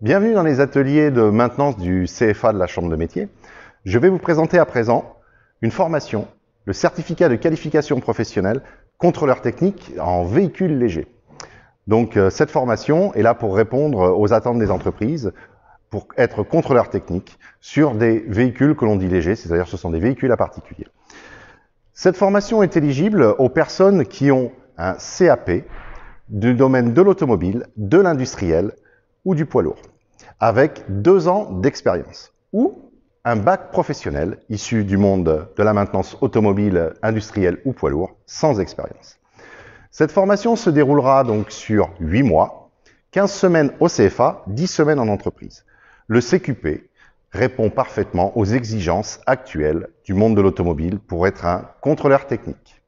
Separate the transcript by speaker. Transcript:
Speaker 1: Bienvenue dans les ateliers de maintenance du CFA de la Chambre de Métiers. Je vais vous présenter à présent une formation, le certificat de qualification professionnelle contrôleur technique en véhicule léger. Donc euh, cette formation est là pour répondre aux attentes des entreprises pour être contrôleur technique sur des véhicules que l'on dit légers, c'est-à-dire ce sont des véhicules à particulier. Cette formation est éligible aux personnes qui ont un CAP du domaine de l'automobile, de l'industriel, ou du poids lourd, avec deux ans d'expérience, ou un bac professionnel issu du monde de la maintenance automobile, industrielle ou poids lourd, sans expérience. Cette formation se déroulera donc sur 8 mois, 15 semaines au CFA, 10 semaines en entreprise. Le CQP répond parfaitement aux exigences actuelles du monde de l'automobile pour être un contrôleur technique.